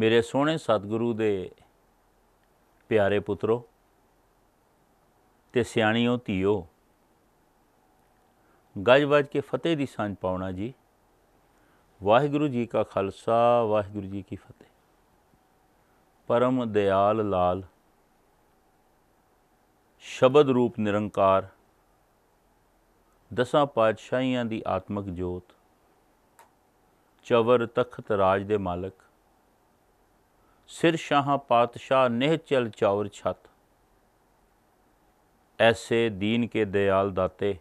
ਮੇਰੇ ਸੋਹਣੇ ਸਤਿਗੁਰੂ ਦੇ ਪਿਆਰੇ ਪੁੱਤਰੋ ਤੇ ਸਿਆਣੀਓ ਧੀਓ ਗੱਜ ਵੱਜ ਕੇ ਫਤਿਹ ਦੀ ਸਾਂਝ ਪਾਉਣਾ ਜੀ ਵਾਹਿਗੁਰੂ ਜੀ ਕਾ ਖਾਲਸਾ ਵਾਹਿਗੁਰੂ ਜੀ ਕੀ ਫਤਿਹ ਪਰਮ ਦਿਆਲ ਲਾਲ ਸ਼ਬਦ ਰੂਪ ਨਿਰੰਕਾਰ ਦਸਾਂ ਪਾਤਸ਼ਾਹੀਆਂ ਦੀ ਆਤਮਿਕ ਜੋਤ ਚਵਰ ਤਖਤ ਰਾਜ ਦੇ ਮਾਲਕ ਸਿਰ ਸ਼ਾਹ ਪਾਤਸ਼ਾਹ ਨਹਿ ਚਲ ਚੌਰ ਛਤ ਐਸੇ ਦੀਨ ਕੇ ਦਿਆਲ ਦਾਤੇ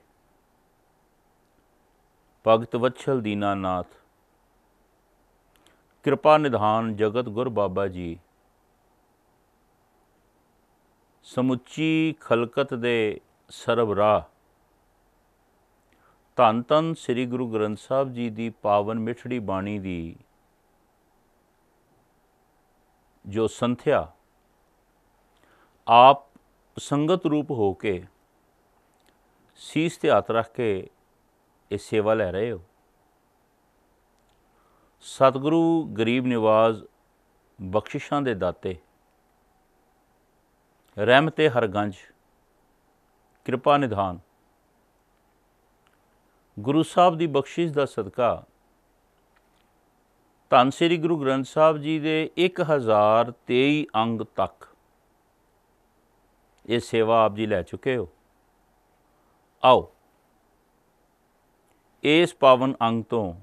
ਭਗਤ ਵਛਲ ਦੀਨਾਨਾਥ ਕਿਰਪਾ ਨਿਧਾਨ ਜਗਤ ਗੁਰ ਬਾਬਾ ਜੀ ਸਮੁੱਚੀ ਖਲਕਤ ਦੇ ਸਰਬ ਰਾਹ ਧੰਨ ਧੰਨ ਸ੍ਰੀ ਗੁਰੂ ਗ੍ਰੰਥ ਸਾਹਿਬ ਜੀ ਦੀ ਪਾਵਨ ਮਿਠੜੀ ਬਾਣੀ ਦੀ ਜੋ ਸੰਥਿਆ ਆਪ ਸੰਗਤ ਰੂਪ ਹੋ ਕੇ ਸੀਸ ਤੇ ਹੱਥ ਰੱਖ ਕੇ ਇਹ ਸੇਵਾ ਲੈ ਰਹੇ ਹੋ ਸਤਿਗੁਰੂ ਗਰੀਬ ਨਿਵਾਜ਼ ਬਖਸ਼ਿਸ਼ਾਂ ਦੇ ਦਾਤੇ ਰਹਿਮਤੇ ਹਰਗੰਜ ਕਿਰਪਾ ਨਿਧਾਨ ਗੁਰੂ ਸਾਹਿਬ ਦੀ ਬਖਸ਼ਿਸ਼ ਦਾ ਸਦਕਾ ਧੰਨ ਸ੍ਰੀ ਗੁਰੂ ਗ੍ਰੰਥ ਸਾਹਿਬ ਜੀ ਦੇ 1023 ਅੰਗ ਤੱਕ ਇਹ ਸੇਵਾ ਆਪ ਜੀ ਲੈ ਚੁੱਕੇ ਹੋ ਆਓ ਇਸ ਪਾਵਨ ਅੰਗ ਤੋਂ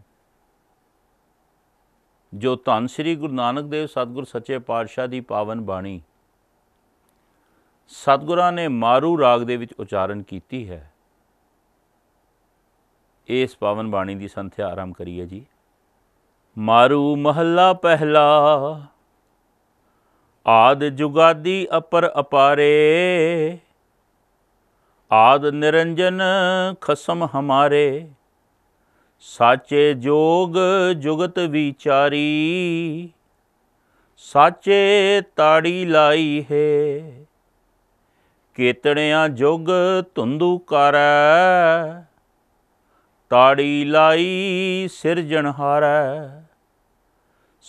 ਜੋ ਧੰਨ ਸ੍ਰੀ ਗੁਰੂ ਨਾਨਕ ਦੇਵ ਸਤਿਗੁਰ ਸੱਚੇ ਪਾਤਸ਼ਾਹ ਦੀ ਪਾਵਨ ਬਾਣੀ ਸਤਿਗੁਰਾਂ ਨੇ ਮਾਰੂ ਰਾਗ ਦੇ ਵਿੱਚ ਉਚਾਰਨ ਕੀਤੀ ਹੈ ਇਸ ਪਾਵਨ ਬਾਣੀ ਦੀ ਸੰਥਿਆ ਆਰੰਭ ਕਰੀਏ ਜੀ ਮਾਰੂ ਮਹੱਲਾ ਪਹਿਲਾ ਆਦ ਜੁਗਾਦੀ ਅਪਰ ਅਪਾਰੇ ਆਦ ਨਿਰੰਜਨ ਖਸਮ ਹਮਾਰੇ ਸਾਚੇ ਜੋਗ ਜੁਗਤ ਵਿਚਾਰੀ ਸਾਚੇ ਤਾੜੀ ਲਾਈ ਹੈ ਕੇਤੜਿਆਂ ਜੁਗ ਧੁੰਦੂ ਕਰ ਤਾੜੀ ਲਾਈ ਸਿਰਜਣਹਾਰਾ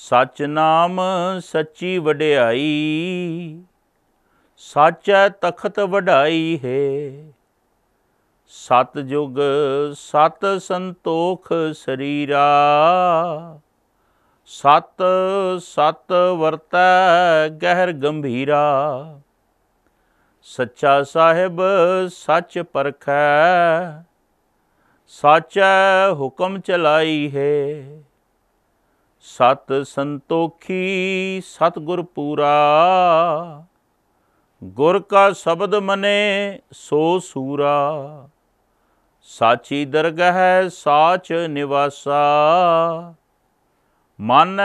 ਸਚ ਨਾਮ ਸੱਚੀ ਵਡਿਆਈ ਸਾਚੈ ਤਖਤ ਵਡਾਈ ਹੈ ਸਤ ਜੁਗ ਸਤ ਸੰਤੋਖ ਸਰੀਰਾ ਸਤ ਸਤ ਵਰਤੈ ਗਹਿਰ ਗੰਭੀਰਾ ਸੱਚਾ ਸਾਹਿਬ ਸੱਚ ਪਰਖੈ ਸਾਚੈ ਹੁਕਮ ਚਲਾਈ ਹੈ ਸਤ ਸੰਤੋਖੀ ਸਤ ਗੁਰ ਪੂਰਾ ਗੁਰ ਕਾ ਸ਼ਬਦ ਮਨੇ ਸੋ ਸੂਰਾ ਸਾਚੀ ਦਰਗਹ ਸਾਚ ਨਿਵਾਸਾ ਮਨ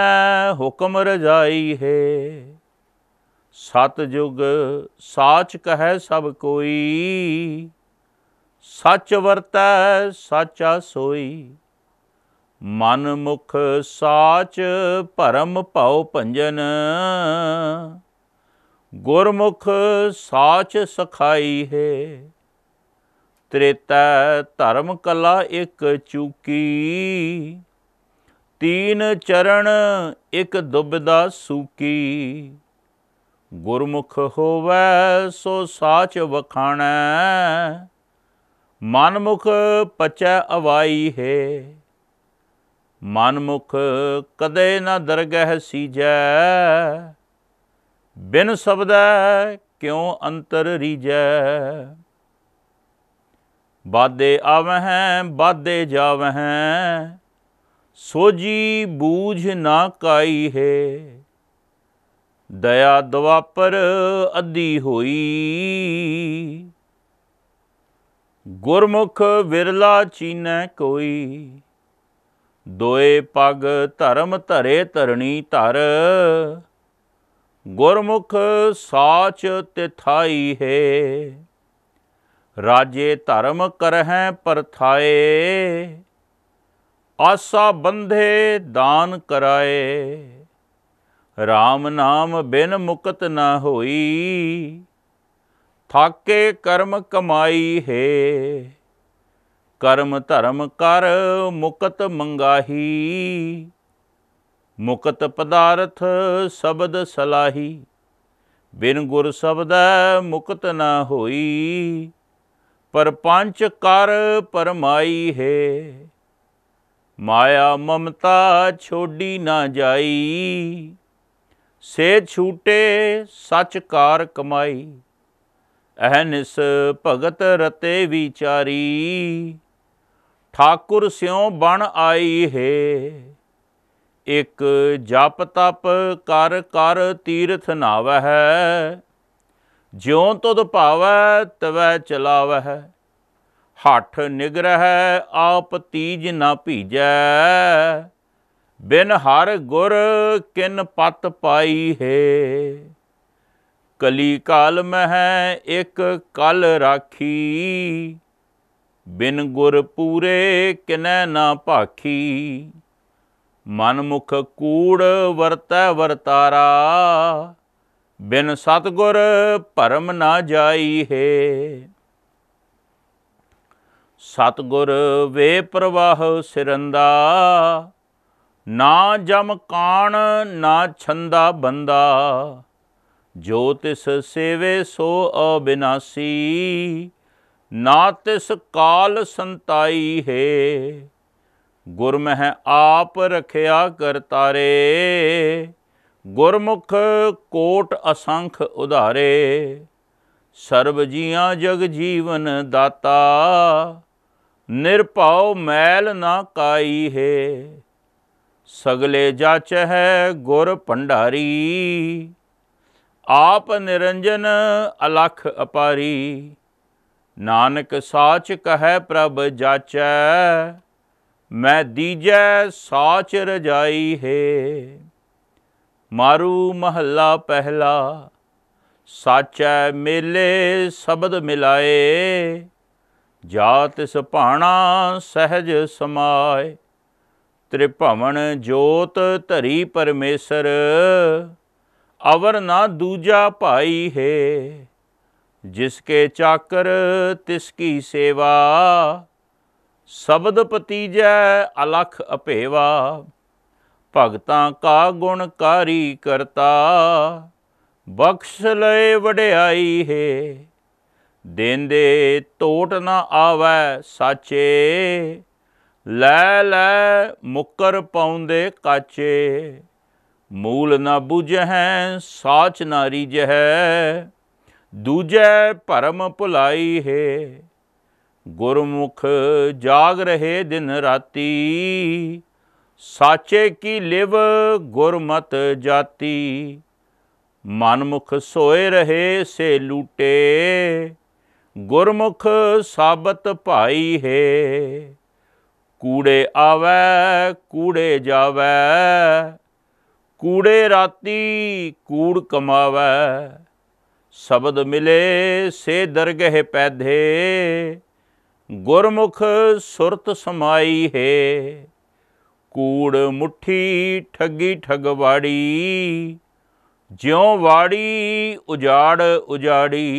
ਹੁਕਮ ਰਜਾਈ ਹੈ ਸਤ ਜੁਗ ਸਾਚ ਕਹੈ ਸਭ ਕੋਈ ਸੱਚ ਵਰਤੈ ਸਾਚਾ ਸੋਈ ਮਨ ਮੁਖ ਸਾਚ ਭਰਮ ਭਉ ਭੰਜਨ ਗੁਰਮੁਖ ਸਾਚ ਸਖਾਈ ਹੈ ਤ੍ਰੇਤਾ ਧਰਮ ਕਲਾ ਇੱਕ ਚੂਕੀ ਤੀਨ ਚਰਨ ਇੱਕ ਦੁਬਦਾ ਸੂਕੀ ਗੁਰਮੁਖ ਹੋਵੇ ਸੋ ਸਾਚ ਵਖਾਣੈ ਮਨਮੁਖ ਪਚੈ ਅਵਾਈ ਹੈ ਮਨਮੁਖ ਕਦੇ ਨਾ ਦਰਗਹਿ ਸੀਜੈ ਬਿਨ ਸਬਦੈ ਕਿਉ ਅੰਤਰ ਰੀਜੈ ਬਾਦੇ ਆਵਹਿ ਬਾਦੇ ਜਾਵਹਿ ਸੋਜੀ ਬੂਝ ਨਾ ਕਾਈ ਹੈ ਦਇਆ ਦਵਾਪਰ ਅੱਧੀ ਹੋਈ ਗੁਰਮੁਖ ਵਿਰਲਾ ਚੀਨੈ ਕੋਈ ਦੋਏ ਪਗ ਧਰਮ ਧਰੇ ਧਰਣੀ ਧਰ ਗੁਰਮੁਖ ਸਾਚ ਤਿਥਾਈ ਹੈ ਰਾਜੇ ਧਰਮ ਕਰਹਿ ਪਰਥਾਏ ਆਸਾ ਬੰਧੇ ਦਾਨ ਕਰਾਏ RAM ਨਾਮ ਬਿਨ ਮੁਕਤ ਨਾ ਹੋਈ ਥਾਕੇ ਕਰਮ ਕਮਾਈ ਹੈ ਕਰਮ ਧਰਮ ਕਰ ਮੁਕਤ ਮੰਗਾਹੀ ਮੁਕਤ ਪਦਾਰਥ ਸ਼ਬਦ ਸਲਾਹੀ ਬਿਨ ਗੁਰ ਸ਼ਬਦੈ ਮੁਕਤ ਨਾ ਹੋਈ ਪਰਪੰਚ ਕਰ ਪਰਮਾਈ ਹੈ ਮਾਇਆ ਮਮਤਾ ਛੋਡੀ ਨਾ ਜਾਈ ਸੇ ਛੂਟੇ ਸਚ ਕਾਰ ਕਮਾਈ ਅਹਨਿਸ ਭਗਤ ਰਤੇ ਵਿਚਾਰੀ ਠਾਕੁਰ ਸਿਉ ਬਣ ਆਈ ਹੈ ਇਕ ਜਪ ਤਪ ਕਰ ਕਰ ਤੀਰਥ ਨਾਵਹਿ ਜਿਉ ਤੁਧ ਭਾਵੈ ਤਵੈ ਚਲਾਵਹਿ ਹੱਠ ਨਿਗਰਹਿ ਆਪ ਤੀਜ ਨਾ ਭੀਜੈ ਬਿਨ ਹਰ ਗੁਰ ਕਿਨ ਪਤ ਪਾਈ ਹੈ ਕਲੀ ਕਾਲ ਮਹਿ ਇੱਕ ਕਲ ਰਾਖੀ ਬਿਨ ਗੁਰ ਪੂਰੇ ਕਿਨੈ ਨਾ ਭਾਖੀ ਮਨਮੁਖ ਕੂੜ ਵਰਤੈ ਵਰਤਾਰਾ ਬਿਨ ਸਤਗੁਰ ਪਰਮ ਨਾ ਜਾਈ ਹੈ ਸਤਗੁਰ ਵੇ ਪ੍ਰਵਾਹ ਸਿਰੰਦਾ ਨਾ ਜਮ ਕਾਣ ਨਾ ਛੰਦਾ ਬੰਦਾ ਜੋ ਤਿਸ ਸੇਵੇ ਸੋ ਅਬਿਨਾਸੀ ਨਾ ਤਿਸ ਕਾਲ ਸੰਤਾਈ ਹੈ ਗੁਰਮਹਿ ਆਪ ਰਖਿਆ ਕਰਤਾਰੇ ਗੁਰਮੁਖ ਕੋਟ ਅਸੰਖ ਉਧਾਰੇ ਸਰਬ ਜੀਆਂ ਜਗ ਜੀਵਨ ਦਾਤਾ ਨਿਰਭਉ ਮੈਲ ਨਾ ਕਾਈ ਹੈ ਸਗਲੇ ਜਾਚ ਹੈ ਗੁਰ ਭੰਡਾਰੀ ਆਪ ਨਿਰੰਜਨ ਅਲਖ ਅਪਾਰੀ ਨਾਨਕ ਸਾਚ ਕਹੈ ਪ੍ਰਭ ਜਾਚੈ ਮੈਂ ਦੀਜੈ ਸਾਚ ਰਜਾਈ ਹੈ ਮਾਰੂ ਮਹੱਲਾ ਪਹਿਲਾ ਸਾਚੈ ਮੇਲੇ ਸ਼ਬਦ ਮਿਲਾਏ ਜਾ ਤਿਸ ਭਾਣਾ ਸਹਿਜ ਸਮਾਏ ਤ੍ਰਿਭਵਨ ਜੋਤ ਧਰੀ ਪਰਮੇਸ਼ਰ ਅਵਰ ਨਾ ਦੂਜਾ ਭਾਈ ਹੈ ਜਿਸ ਕੇ ਚਾਕਰ ਤਿਸ ਕੀ ਸੇਵਾ ਸ਼ਬਦ ਪਤੀਜੈ ਅਲਖ ਅਪੇਵਾ ਭਗਤਾਂ ਕਾ ਗੁਣਕਾਰੀ ਕਰਤਾ ਬਖਸ਼ ਲਏ ਵਡਿਆਈ ਹੈ ਦੇਂਦੇ ਟੋਟ ਨਾ ਆਵੇ ਸਾਚੇ ਲੈ ਲੈ ਮੁਕਰ ਪਾਉਂਦੇ ਕਾਚੇ ਮੂਲ ਨਾ ਬੁਝ ਹੈ ਸਾਚ ਨਾ ਹੈ ਦੂਜੈ ਭਰਮ ਭੁਲਾਈ ਹੈ ਗੁਰਮੁਖ ਜਾਗ ਰਹੇ ਦਿਨ ਰਾਤੀ ਸਾਚੇ ਕੀ ਲਿਵ ਗੁਰਮਤ ਜਾਤੀ ਮਨਮੁਖ ਸੋਏ ਰਹੇ ਸੇ ਲੂਟੇ ਗੁਰਮੁਖ ਸਾਬਤ ਭਾਈ ਹੈ ਕੂੜੇ ਆਵੇ ਕੂੜੇ ਜਾਵੇ ਕੂੜੇ ਰਾਤੀ ਕੂੜ ਕਮਾਵੇ ਸ਼ਬਦ ਮਿਲੇ ਸੇ ਦਰਗਹਿ ਪੈਧੇ ਗੁਰਮੁਖ ਸੁਰਤ ਸਮਾਈ ਹੈ ਕੂੜ ਮੁਠੀ ਠੱਗੀ ਠਗਵਾੜੀ ਜਿਉ ਵਾੜੀ ਉਜਾੜ ਉਜਾੜੀ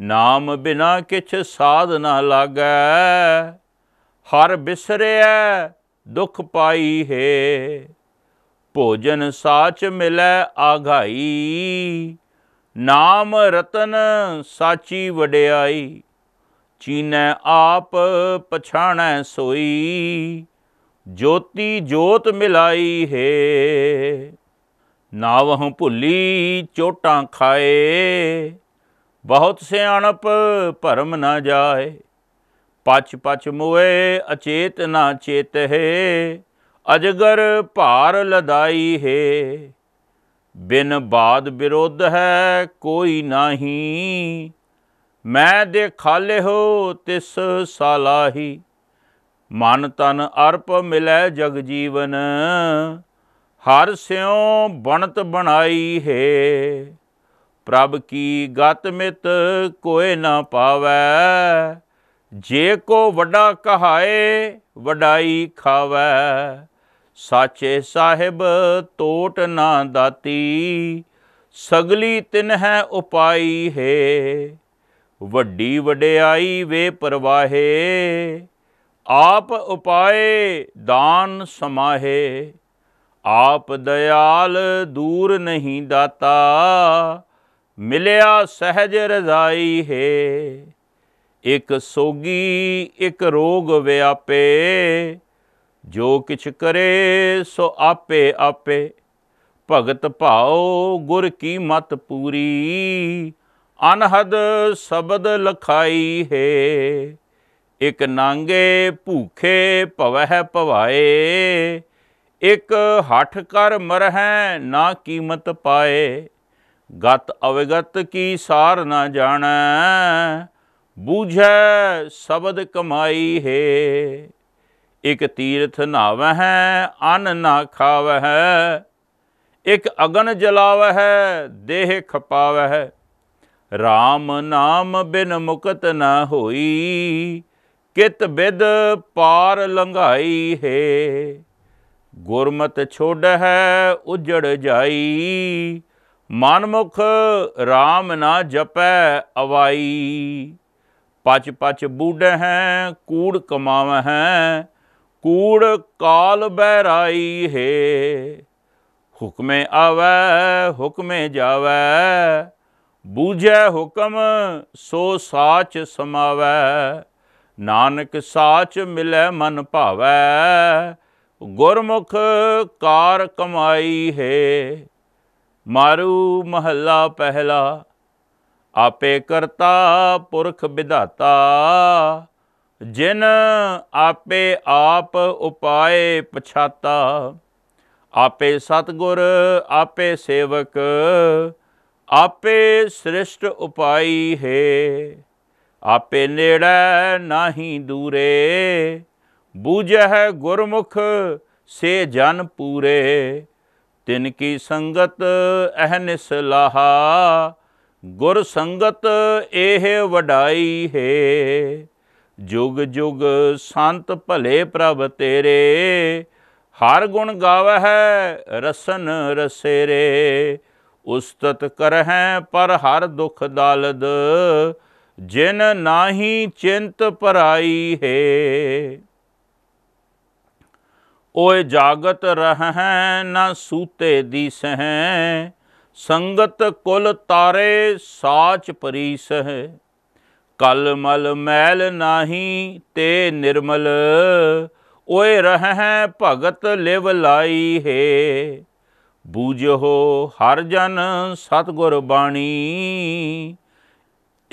ਨਾਮ ਬਿਨਾ ਕਿਛ ਸਾਧ ਨਾ ਲਾਗੈ ਹਰ ਬਿਸਰਿਆ ਦੁਖ ਪਾਈ ਹੈ ਭੋਜਨ ਸਾਚ ਮਿਲੈ ਆਘਾਈ ਨਾਮ ਰਤਨ ਸਾਚੀ ਵਡਿਆਈ ਚੀਨੈ ਆਪ ਪਛਾਣੈ ਸੋਈ ਜੋਤੀ ਜੋਤ ਮਿਲਾਈ ਹੈ ਨਾਵਹੁ ਭੁੱਲੀ ਚੋਟਾਂ ਖਾਏ ਬਹੁਤ ਸਿਆਣਪ ਭਰਮ ਨਾ ਜਾਏ ਪਚ ਪਚ ਮੋਏ ਅਚੇਤ ਨਾ ਚੇਤ ਹੈ ਅਜਗਰ ਭਾਰ ਲਦਾਈ ਹੈ ਬਿਨ ਬਾਦ ਵਿਰੋਧ ਹੈ ਕੋਈ ਨਹੀਂ ਮੈਂ ਦੇ ਖਾਲੇ ਹੋ ਤਿਸ ਸਲਾਹੀ ਮਨ ਤਨ ਅਰਪ ਮਿਲੈ ਜਗ ਜੀਵਨ ਹਰ ਸਿਉ ਬਣਤ ਬਣਾਈ ਹੈ ਪ੍ਰਭ ਕੀ ਗਤ ਮਿਤ ਕੋਈ ਨਾ ਪਾਵੈ ਜੇ ਕੋ ਵੱਡਾ ਕਹਾਏ ਵਡਾਈ ਖਾਵੈ ਸਾਚੇ ਸਾਹਿਬ ਤੋਟ ਨਾ ਦਾਤੀ ਸਗਲੀ ਤਿਨ ਹੈ ਉਪਾਈ ਹੈ ਵੱਡੀ ਵਡਿਆਈ ਵੇ ਪਰਵਾਹੇ ਆਪ ਉਪਾਏ ਦਾਨ ਸਮਾਹੇ ਆਪ ਦਇਆਲ ਦੂਰ ਨਹੀਂ ਦਾਤਾ ਮਿਲਿਆ ਸਹਜ ਰਜ਼ਾਈ ਹੈ ਇੱਕ ਸੋਗੀ ਇੱਕ ਰੋਗ ਵਿਆਪੇ ਜੋ ਕਿਛ ਕਰੇ ਸੋ ਆਪੇ ਆਪੇ ਭਗਤ ਭਾਉ ਗੁਰ ਕੀ ਮਤ ਪੂਰੀ ਅਨਹਦ ਸ਼ਬਦ ਲਖਾਈ ਹੈ ਇਕ ਨਾਂਗੇ ਭੂਖੇ ਭਵਹਿ ਭਵਾਏ ਇਕ ਹੱਠ ਕਰ ਮਰਹਿ ਨਾ ਕੀਮਤ ਪਾਏ ਗਤ ਅਵਗਤ ਕੀ ਸਾਰ ਨਾ ਜਾਣੈ ਬੂਝੈ ਸ਼ਬਦ ਕਮਾਈ ਹੈ ਇਕ ਤੀਰਥ ਨਾਵਹਿ ਅਨ ਨਾ ਖਾਵਹਿ ਇਕ ਅਗਨ ਜਲਾਵਹਿ ਦੇਹ ਖਪਾਵਹਿ RAM ਨਾਮ ਬਿਨ ਮੁਕਤ ਨਾ ਹੋਈ ਕਿਤ ਬਿਦ ਪਾਰ ਲੰਘਾਈ ਹੈ ਗੁਰਮਤ ਹੈ ਉਜੜ ਜਾਈ ਮਨਮੁਖ RAM ਨਾ ਜਪੈ ਅਵਾਈ ਪਚ ਪਚ ਬੂਢਹਿ ਕੂੜ ਕਮਾਵਹਿ ਕੂੜ ਕਾਲ ਬਹਿਰਾਈ ਹੈ ਹੁਕਮੇ ਆਵੇ ਹੁਕਮੇ ਜਾਵੇ ਬੂਝੈ ਹੁਕਮ ਸੋ ਸਾਚ ਸਮਾਵੈ ਨਾਨਕ ਸਾਚ ਮਿਲੈ ਮਨ ਭਾਵੈ ਗੁਰਮੁਖ ਕਾਰ ਕਮਾਈ ਹੈ ਮਾਰੂ ਮਹੱਲਾ ਪਹਿਲਾ ਆਪੇ ਕਰਤਾ ਪੁਰਖ ਵਿਧਾਤਾ ਜਿਨ ਆਪੇ ਆਪ ਉਪਾਏ ਪਛਾਤਾ ਆਪੇ ਸਤਗੁਰ ਆਪੇ ਸੇਵਕ ਆਪੇ ਸ੍ਰਿਸ਼ਟ ਉਪਾਈ ਹੈ ਆਪੇ ਨੇੜੇ ਨਾਹੀ ਦੂਰੇ ਬੂਝ ਗੁਰਮੁਖ ਸੇ ਜਨ ਪੂਰੇ ਤਿਨ ਕੀ ਸੰਗਤ ਅਹਨਿਸ ਲਾਹਾ ਗੁਰ ਸੰਗਤ ਇਹ ਵਡਾਈ ਹੈ ਜੁਗ ਜੁਗ ਸੰਤ ਭਲੇ ਪ੍ਰਭ ਤੇਰੇ ਹਰ ਗੁਣ ਗਾਵਹਿ ਰਸਨ ਰਸੇਰੇ ਉਸਤਤ ਕਰਹਿ ਪਰ ਹਰ ਦੁਖ ਦਲਦ ਜਿਨ ਨਾਹੀ ਚਿੰਤ ਪਰਾਈ ਹੈ ਓਏ ਜਾਗਤ ਰਹਹਿ ਨਾ ਸੂਤੇ ਦਿਸਹਿ ਸੰਗਤ ਕੁਲ ਤਾਰੇ ਸਾਚ ਪਰੀਸਹਿ ਕਲ ਮਲ ਮੈਲ ਨਾਹੀ ਤੇ ਨਿਰਮਲ ਓਏ ਰਹੈ ਭਗਤ ਲਿਵ ਲਾਈ ਹੈ ਬੂਝੋ ਹਰ ਜਨ ਸਤਗੁਰ ਬਾਣੀ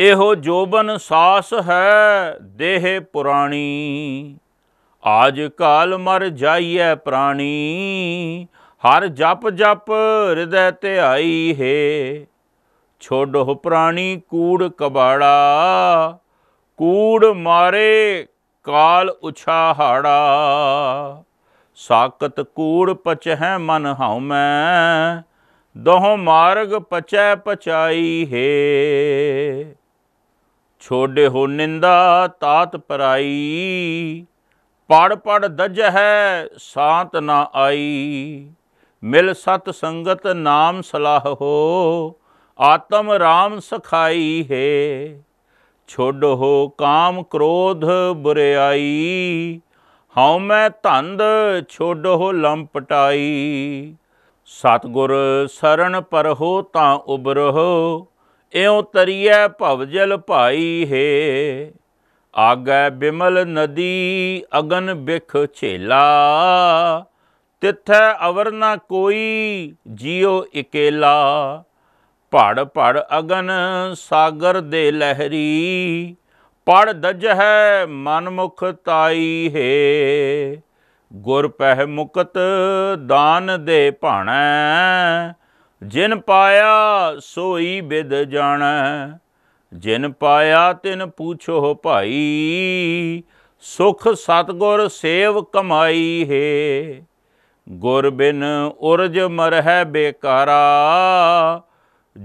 ਇਹੋ ਜੋਬਨ ਸਾਸ ਹੈ ਦੇਹ ਪੁਰਾਣੀ ਆਜ ਕਾਲ ਮਰ ਜਾਈਐ ਪ੍ਰਾਣੀ ਹਰ ਜਪ ਜਪ ਹਿਰਦੈ ਧਿਆਈ ਹੈ ਛੋਡੋ ਪ੍ਰਾਣੀ ਕੂੜ ਕਬਾੜਾ ਕੂੜ ਮਾਰੇ ਕਾਲ ਉਛਾਹਾੜਾ ਸਾਕਤ ਕੂੜ ਪਚਹਿ ਮਨ ਮੈਂ ਦੋਹ ਮਾਰਗ ਪਚੈ ਪਚਾਈ ਹੈ ਛੋਡੇ ਹੋ ਨਿੰਦਾ ਤਾਤ ਪਰਾਈ ਪੜ ਪੜ ਦਜ ਹੈ ਸਾਤ ਨਾ ਆਈ ਮਿਲ ਸਤ ਸੰਗਤ ਨਾਮ ਸਲਾਹ ਹੋ ਆਤਮ ਰਾਮ ਸਖਾਈ ਹੈ ਛੋਡ ਹੋ ਕਾਮ ਕ੍ਰੋਧ ਬੁਰਾਈ ਹਉ ਮੈਂ ਧੰਦ ਛੋਡ ਹੋ ਲੰਪਟਾਈ ਸਤਗੁਰ ਸਰਣ ਪਰਹੋ ਤਾਂ ਉਬਰੋ ਇਉ ਤਰੀਐ ਭਵਜਲ ਭਾਈ ਹੈ ਆਗੈ ਬਿਮਲ ਨਦੀ ਅਗਨ ਬਿਖ ਛੇਲਾ ਤਿੱਥੈ ਅਵਰ ਨਾ ਕੋਈ ਜਿਉ ਇਕੇਲਾ ਪੜ ਪੜ ਅਗਨ ਸਾਗਰ ਦੇ ਲਹਿਰੀ ਪੜ ਦਜ ਹੈ ਮਨਮੁਖ ਤਾਈ ਹੈ ਗੁਰ ਪਹਿ ਮੁਕਤ ਦਾਨ ਦੇ ਭਾਣਾ ਜਿਨ ਪਾਇਆ ਸੋਈ ਬਿਦ ਜਾਣੈ ਜਿਨ ਪਾਇਆ ਤਿਨ ਪੁੱਛੋ ਭਾਈ ਸੁਖ ਸਤਗੁਰ ਸੇਵ ਕਮਾਈ ਹੈ ਗੁਰ ਬਿਨ ਉਰਜ ਮਰਹਿ ਬੇਕਾਰਾ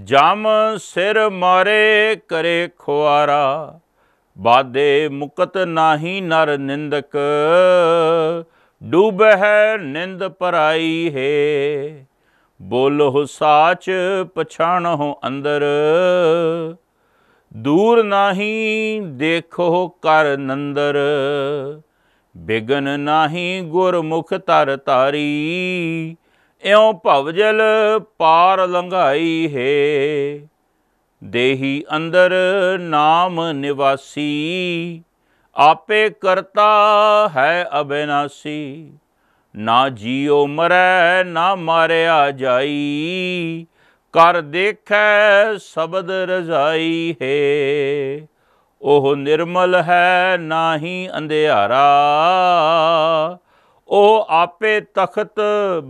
ਜਮ ਸਿਰ ਮਾਰੇ ਕਰੇ ਖੁਆਰਾ ਬਾਦੇ ਮੁਕਤ ਨਾਹੀ ਨਰ ਨਿੰਦਕ ਡੂਬਹਿ ਹੈ ਨਿੰਦ ਪਰਾਈ ਹੈ ਬੋਲੋ ਸਾਚ ਪਛਾਣੋ ਅੰਦਰ ਦੂਰ ਨਾਹੀ ਦੇਖੋ ਕਰ ਨੰਦਰ ਬਿਗਨ ਨਾਹੀ ਗੁਰਮੁਖ ਤਰ ਤਾਰੀ ਇਉਂ ਭਵਜਲ ਪਾਰ ਲੰਘਾਈ ਹੈ ਦੇਹੀ ਅੰਦਰ ਨਾਮ ਨਿਵਾਸੀ ਆਪੇ ਕਰਤਾ ਹੈ ਅਬਿਨਾਸੀ ਨਾ ਜੀਉ ਮਰੈ ਨਾ ਮਾਰਿਆ ਜਾਈ ਕਰ ਦੇਖੈ ਸ਼ਬਦ ਰਜ਼ਾਈ ਹੈ ਉਹ ਨਿਰਮਲ ਹੈ ਨਾਹੀ ਅੰਧਿਆਰਾ ਉਹ ਆਪੇ ਤਖਤ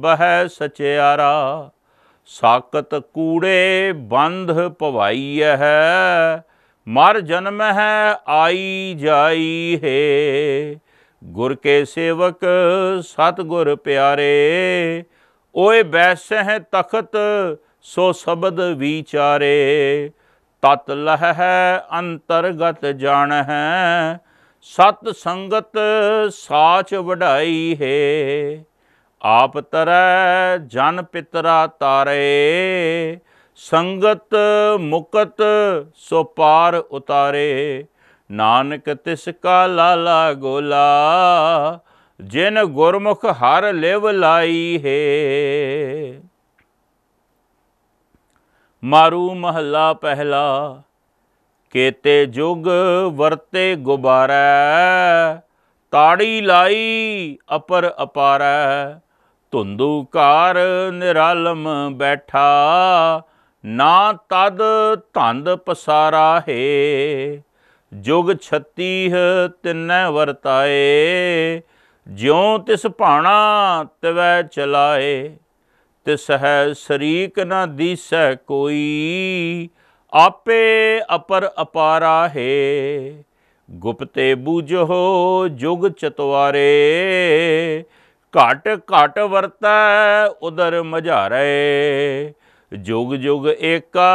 ਬਹਿ ਸਚਿਆਰਾ ਸਾਕਤ ਕੂੜੇ ਬੰਧ ਪਵਾਈ ਹੈ ਮਰ ਜਨਮ ਹੈ ਆਈ ਜਾਈ ਹੈ ਗੁਰ ਕੇ ਸੇਵਕ ਸਤ ਗੁਰ ਪਿਆਰੇ ਓਏ ਬੈਸਹਿ ਤਖਤ ਸੋ ਸ਼ਬਦ ਵਿਚਾਰੇ ਤਤ ਲਹ ਹੈ ਅੰਤਰਗਤ ਜਾਣ ਹੈ ਸਤ ਸੰਗਤ ਸਾਚ ਵਢਾਈ ਹੈ ਆਪ ਤਰੈ ਜਨ ਪਿਤਰਾ ਤਾਰੇ ਸੰਗਤ ਮੁਕਤ ਸੋ ਪਾਰ ਉਤਾਰੇ ਨਾਨਕ ਤਿਸ ਕਾ ਲਾਲਾ ਗੋਲਾ ਜਿਨ ਗੁਰਮੁਖ ਹਰ ਲਿਵ ਲਾਈ ਹੈ ਮਾਰੂ ਮਹੱਲਾ ਪਹਿਲਾ ਕੇਤੇ ਜੁਗ ਵਰਤੇ ਗੁਬਾਰਾ ਤਾੜੀ ਲਾਈ ਅਪਰ ਅਪਾਰਾ ਧੁੰਦੂ ਘਾਰ ਨਿਰਾਲਮ ਬੈਠਾ ਨਾ ਤਦ ਧੰਦ ਪਸਾਰਾ ਹੈ ਜੁਗ 36 ਤਿੰਨੈ ਵਰਤਾਏ ਜਿਉ ਤਿਸ ਭਾਣਾ ਤਵੈ ਚਲਾਏ ਤਿਸ ਹੈ ਸਰੀਕ ਨਾ ਦੀਸੈ ਕੋਈ ਆਪੇ ਅਪਰ ਅਪਾਰਾ ਹੈ ਗੁਪਤੇ ਬੂਝੋ ਜੁਗ ਚਤਵਾਰੇ ਘਟ ਘਟ ਵਰਤੈ ਉਦਰ ਮਝਾਰੇ ਜੁਗ ਜੁਗ ਏਕਾ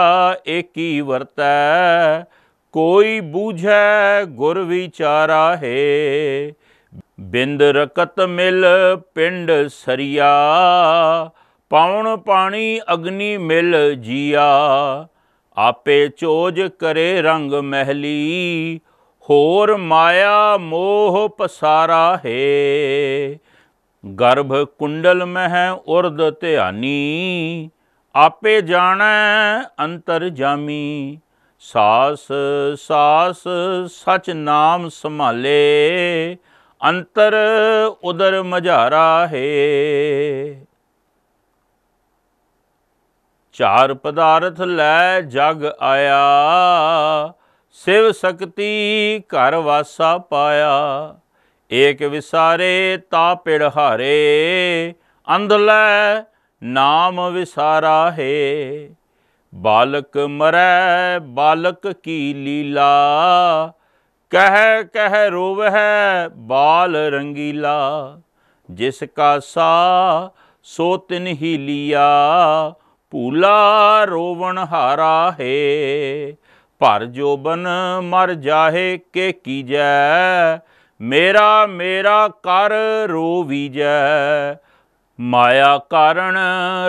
ਏਕੀ ਵਰਤੈ ਕੋਈ ਬੂਝੈ ਗੁਰ ਵਿਚਾਰਾ ਹੈ ਬਿੰਦ ਰਕਤ ਮਿਲ ਪਿੰਡ ਸਰੀਆ ਪਾਉਣ ਪਾਣੀ ਅਗਨੀ ਮਿਲ ਜੀਆ ਆਪੇ ਚੋਜ ਕਰੇ ਰੰਗ ਮਹਿਲੀ ਹੋਰ ਮਾਇਆ ਮੋਹ ਪਸਾਰਾ ਹੈ ਗਰਭ ਕੁੰਡਲ ਮਹਿ ਉਰਦ ਧਿਆਨੀ ਆਪੇ ਜਾਣੈ ਅੰਤਰ ਜਾਮੀ ਸਾਸ ਸਾਸ ਸਚ ਨਾਮ ਸੰਭਾਲੇ ਅੰਤਰ ਉਦਰ ਮਝਾਰਾ ਹੈ ਚਾਰ ਪਦਾਰਥ ਲੈ ਜਗ ਆਇਆ ਸਿਵ ਸਕਤੀ ਘਰ ਵਾਸਾ ਪਾਇਆ ਏਕ ਵਿਸਾਰੇ ਤਾ ਪਿੜ ਹਾਰੇ ਅੰਧ ਲੈ ਨਾਮ ਵਿਸਾਰਾ ਹੈ ਬਾਲਕ ਮਰੈ ਬਾਲਕ ਕੀ ਲੀਲਾ ਕਹਿ ਕਹਿ ਰੋਵਹਿ ਬਾਲ ਰੰਗੀਲਾ ਜਿਸ ਕਾ ਸਾ ਸੋ ਤਿਨ ਹੀ ਲੀਆ ਭੂਲਾ ਰੋਵਣ ਹਾਰਾ ਹੈ ਭਰ ਜੋਬਨ ਮਰ ਜਾਹੇ ਕੇ ਕੀਜੈ ਮੇਰਾ ਮੇਰਾ ਕਰ ਰੋਵੀਜੈ ਮਾਇਆ ਕਾਰਣ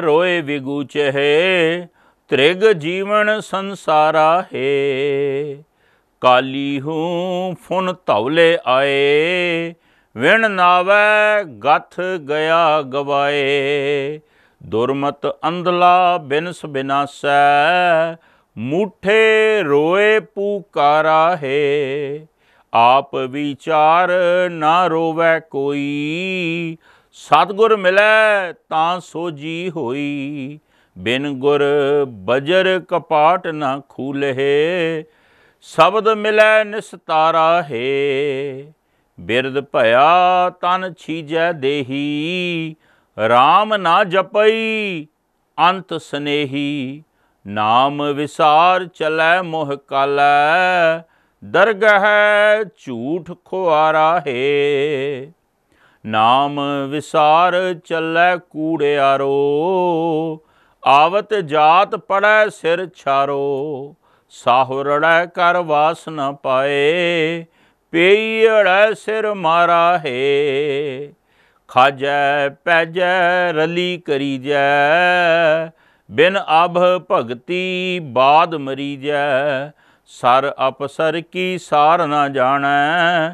ਰੋਏ ਵਿਗੂਚਹਿ ਤ੍ਰਿਗ ਜੀਵਨ ਸੰਸਾਰਾ ਹੈ ਕਾਲੀ ਹੂੰ ਫੁਨ ਧੌਲੇ ਆਏ ਵਿਣ ਨਾਵੇ ਗਥ ਗਿਆ ਗਵਾਏ ਦੁਰਮਤ ਅੰਧਲਾ ਬਿਨਸ ਬਿਨਾਸੈ ਮੂਠੇ ਰੋਏ ਪੁਕਾਰਾ ਹੈ ਆਪ ਵਿਚਾਰ ਨਾ ਰੋਵੇ ਕੋਈ ਸਤਗੁਰ ਮਿਲੈ ਤਾਂ ਸੋਜੀ ਹੋਈ ਬਿਨ ਗੁਰ ਬਜਰ ਕਪਾਟ ਨਾ ਖੂਲਹਿ ਸ਼ਬਦ ਮਿਲੈ ਨਿਸਤਾਰਾ ਹੈ ਬਿਰਦ ਭਇਆ ਤਨ ਛੀਜੈ ਦੇਹੀ ਰਾਮ ਨਾ ਜਪਈ ਅੰਤ ਸਨੇਹੀ ਨਾਮ ਵਿਸਾਰ ਚਲੈ ਮੋਹ ਕਾਲੈ ਦਰਗਹ ਝੂਠ ਖੁਆਰਾ ਹੈ ਨਾਮ ਵਿਸਾਰ ਚੱਲੈ ਕੂੜਿਆਰੋ ਆਵਤ ਜਾਤ ਪੜੈ ਸਿਰ ਛਾਰੋ ਸਾਹੁਰੜੈ ਕਰ ਵਾਸ ਨ ਪਾਏ ਪਈੜੈ ਸਿਰ ਮਾਰਾ ਹੈ ਖਾਜੈ ਪੈਜੈ ਰਲੀ ਕਰੀਜੈ ਬਿਨ ਅਭ ਭਗਤੀ ਬਾਦ ਮਰੀਜੈ ਸਰ ਅਪਸਰ ਕੀ ਸਾਰ ਨਾ ਜਾਣੈ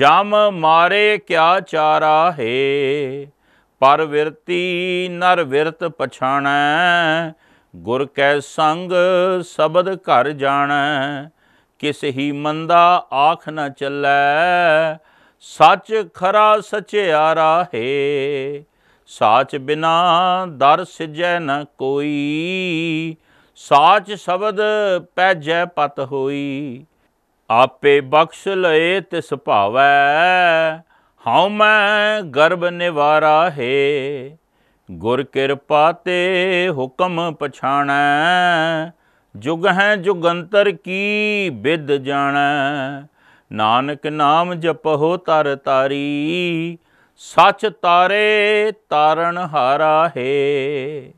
ਜਮ ਮਾਰੇ ਕਿਆ ਚਾਰਾ ਹੈ ਪਰ ਵਿਰਤੀ ਨਰ ਵਿਰਤ ਪਛਾਣੈ ਗੁਰ ਕੈ ਸੰਗ ਸ਼ਬਦ ਘਰ ਜਾਣੈ ਕਿਸ ਹੀ ਮੰਦਾ ਆਖ ਨਾ ਚੱਲੈ ਸੱਚ ਖਰਾ ਸਚਿਆਰਾ ਹੈ ਸਾਚ ਬਿਨਾ ਦਰ ਸਜੈ ਨ ਕੋਈ ਸਾਚ ਸ਼ਬਦ ਪੈਜੈ ਪਤ ਹੋਈ ਆਪੇ ਬਖਸ਼ ਲਏ ਤਿਸ ਭਾਵੈ ਹਉ ਮੈਂ ਗਰਬ ਨਿਵਾਰਾ ਹੈ ਗੁਰ ਕਿਰਪਾ ਤੇ ਹੁਕਮ ਪਛਾਣੈ ਜੁਗ ਹੈ ਜੁਗੰਤਰ ਕੀ ਵਿਦ ਜਾਣੈ ਨਾਨਕ ਨਾਮ ਜਪਹੁ ਤਰ ਤਾਰੀ ਸੱਚ ਤਾਰੇ ਤਾਰਨ ਹਾਰਾ ਹੈ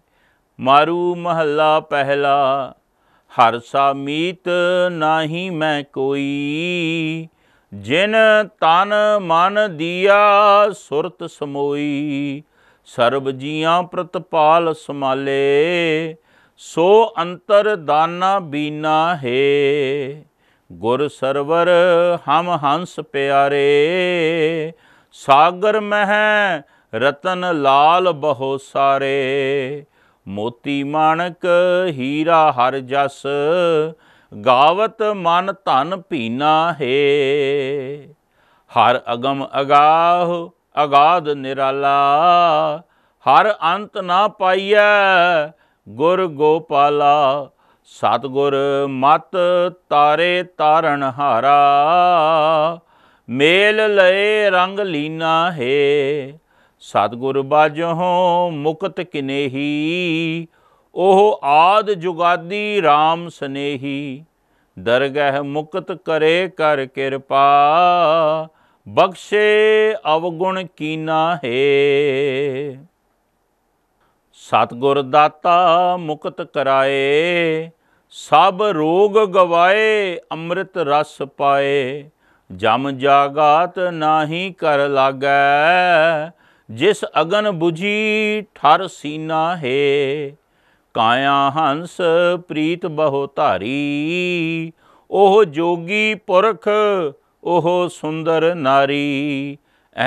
ਮਾਰੂ ਮਹੱਲਾ ਪਹਿਲਾ ਹਰ ਸਾ ਮੀਤ ਨਾਹੀ ਮੈਂ ਕੋਈ ਜਿਨ ਤਨ ਮਨ ਦੀਆ ਸੁਰਤ ਸਮੋਈ ਸਰਬ ਜੀਆਂ ਪ੍ਰਤਪਾਲ ਸਮਾਲੇ ਸੋ ਅੰਤਰ ਦਾਨਾ ਬੀਨਾ ਹੈ ਗੁਰ ਸਰਵਰ ਹਮ ਹੰਸ ਪਿਆਰੇ ਸਾਗਰ ਮਹਿ ਰਤਨ ਲਾਲ ਬਹੁ ਸਾਰੇ ਮੋਤੀ ਮਾਨਕ ਹੀਰਾ ਹਰ ਜਸ ਗਾਵਤ ਮਨ ਧਨ ਪੀਨਾ ਹੈ ਹਰ ਅਗਮ ਅਗਾਹ ਅਗਾਦ ਨਿਰਾਲਾ ਹਰ ਅੰਤ ਨਾ ਪਾਈਐ ਗੁਰ ਗੋਪਾਲਾ ਸਤਗੁਰ ਮਤ ਤਾਰੇ ਤਾਰਨ ਹਾਰਾ ਮੇਲ ਲਏ ਰੰਗ ਲੀਨਾ ਹੈ ਸਤਗੁਰ ਬਾਝੋਂ ਮੁਕਤ ਕਿਨੇਹੀ ਉਹ ਆਦ ਜੁਗਾਦੀ RAM ਸਨੇਹੀ ਦਰਗਹਿ ਮੁਕਤ ਕਰੇ ਕਰ ਕਿਰਪਾ ਬਖਸ਼ੇ ਅਵਗੁਣ ਕੀਨਾ ਹੈ ਸਤਗੁਰ ਦਾਤਾ ਮੁਕਤ ਕਰਾਏ ਸਭ ਰੋਗ ਗਵਾਏ ਅੰਮ੍ਰਿਤ ਰਸ ਪਾਏ ਜਮ ਜਾਗਾਤ ਨਾਹੀ ਕਰ ਲਾਗੈ ਜਿਸ ਅਗਨ 부ਜੀ ਠਰ ਸੀਨਾ ਹੈ ਕਾਇਆ ਹੰਸ ਪ੍ਰੀਤ ਬਹੁ ਧਾਰੀ ਉਹ ਜੋਗੀ ਪੁਰਖ ਉਹ ਸੁੰਦਰ ਨਾਰੀ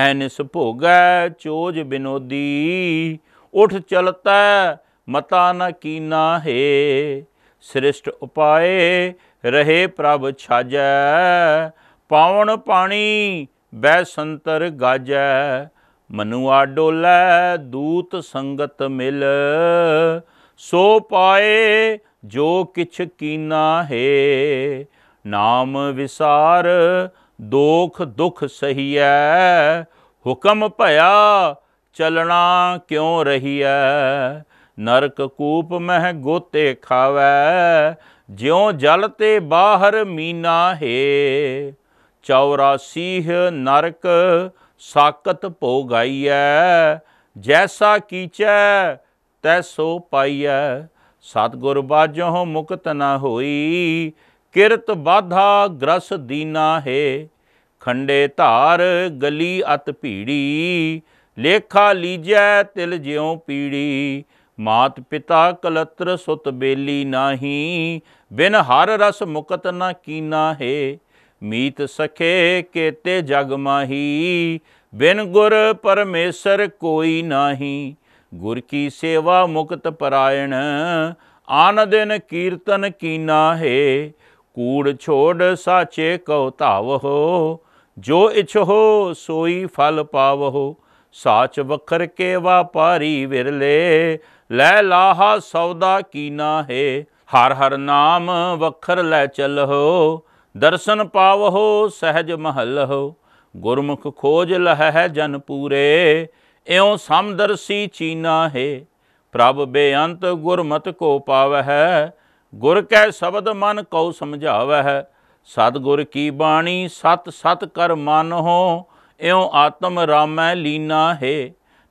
ਐਨਿਸ ਭੋਗੈ ਚੋਜ ਬਿਨੋਦੀ ਉਠ ਚਲਤਾ ਮਤਾ ਨ ਕੀਨਾ ਹੈ ਸ੍ਰਿਸ਼ਟ ਉਪਾਏ ਰਹੇ ਪ੍ਰਭ ਛਾਜੈ ਪਾਵਨ ਪਾਣੀ ਬੈ ਸੰਤਰ ਗਾਜੈ ਮਨੁਆ ਡੋਲੇ ਦੂਤ ਸੰਗਤ ਮਿਲ ਸੋ ਪਾਏ ਜੋ ਕਿਛ ਕੀਨਾ ਹੈ ਨਾਮ ਵਿਸਾਰ ਦੋਖ ਦੁਖ ਸਹੀਐ ਹੁਕਮ ਭਇਆ ਚਲਣਾ ਕਿਉ ਰਹੀਐ ਨਰਕ ਕੂਪ ਮਹਿ ਗੋਤੇ ਖਾਵੈ ਜਿਉ ਜਲ ਤੇ ਬਾਹਰ ਮੀਨਾ ਹੈ 84 ਨਰਕ ਸਾਕਤ ਭੋਗਾਈਐ ਜੈਸਾ ਕੀਚੈ ਤੈਸੋ ਪਾਈਐ ਸਤਗੁਰ ਬਾਝੋਂ ਮੁਕਤ ਨਾ ਹੋਈ ਕਿਰਤ ਬਾਧਾ ਗ੍ਰਸ ਦੀਨਾ ਹੈ ਖੰਡੇ ਧਾਰ ਗਲੀ ਅਤ ਭੀੜੀ ਲੇਖਾ ਲੀਜੈ ਤਿਲ ਜਿਉ ਪੀੜੀ ਮਾਤ ਪਿਤਾ ਕਲਤਰ ਸੁਤ ਬੇਲੀ ਨਾਹੀ ਬਿਨ ਹਰ ਰਸ ਮੁਕਤ ਨਾ ਕੀਨਾ ਹੈ ਮੀਤ ਸਖੇ ਕੇਤੇ ਜਗ ਮਾਹੀ ਬਿਨ ਗੁਰ ਪਰਮੇਸ਼ਰ ਕੋਈ ਨਾਹੀ ਗੁਰ ਕੀ ਸੇਵਾ ਮੁਕਤ ਪਰਾਇਣ ਆਨ ਦਿਨ ਕੀਰਤਨ ਕੀਨਾ ਹੈ ਕੂੜ ਛੋੜ ਸਾਚੇ ਕਉ ਧਾਵਹੁ ਜੋ ਇਛੋ ਸੋਈ ਫਲ ਪਾਵਹੁ ਸਾਚ ਵਖਰ ਕੇ ਵਪਾਰੀ ਵਿਰਲੇ ਲੈ ਲਾਹਾ ਸੌਦਾ ਕੀਨਾ ਹੈ ਹਰ ਹਰ ਨਾਮ ਵਖਰ ਲੈ ਚਲਹੋ ਦਰਸ਼ਨ ਪਾਵਹੋ ਸਹਿਜ ਮਹਲਹੋ ਗੁਰਮੁਖ ਖੋਜ ਲਹਿ ਜਨ ਪੂਰੇ ਇਉ ਸਮਦਰਸੀ ਚੀਨਾ ਹੈ ਪ੍ਰਭ ਬੇਅੰਤ ਗੁਰਮਤ ਕੋ ਪਾਵਹਿ ਗੁਰ ਕੈ ਸ਼ਬਦ ਮਨ ਕਉ ਸਮਝਾਵਹਿ ਸਤਗੁਰ ਕੀ ਬਾਣੀ ਸਤ ਸਤ ਕਰ ਮਨ ਹੋ ਇਉ ਆਤਮ ਰਾਮੈ ਲੀਨਾ ਹੈ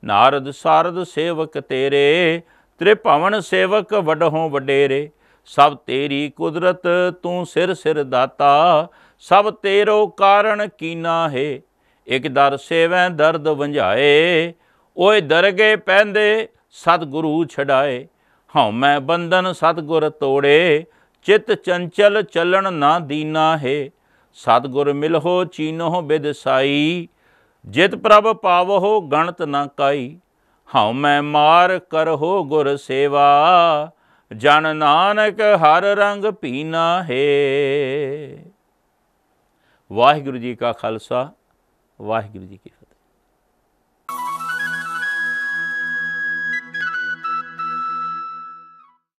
ਨਾਰਦ ਸਾਰਦ ਸੇਵਕ ਤੇਰੇ ਤ੍ਰਿ ਭਵਨ ਸੇਵਕ ਵਡਹੋਂ ਵਡੇਰੇ ਸਭ ਤੇਰੀ ਕੁਦਰਤ ਤੂੰ ਸਿਰ ਸਿਰ ਦਾਤਾ ਸਭ ਤੇਰੋ ਕਾਰਨ ਕੀਨਾ ਹੈ ਇਕ ਦਰ ਸੇਵੈ ਦਰਦ ਵੰਝਾਏ ਓਏ ਦਰਗੇ ਪੈਂਦੇ ਸਤਗੁਰੂ ਛਡਾਏ ਹਉ ਮੈਂ ਬੰਧਨ ਸਤਗੁਰ ਤੋੜੇ ਚਿਤ ਚੰਚਲ ਚੱਲਣ ਨਾ ਦੀਨਾ ਹੈ ਸਤਗੁਰ ਮਿਲਹੋ ਚੀਨੋ ਬਿਦਸਾਈ ਜਿਤ ਪ੍ਰਭ ਪਾਵਹੁ ਗਣਤ ਨ ਕਾਈ ਹਉ ਮੈਂ ਮਾਰ ਕਰਹੁ ਗੁਰ ਸੇਵਾ ਜਨ ਨਾਨਕ ਹਰ ਰੰਗ ਪੀਨਾ ਹੈ ਵਾਹਿਗੁਰੂ ਜੀ ਕਾ ਖਾਲਸਾ ਵਾਹਿਗੁਰੂ ਜੀ ਕੀ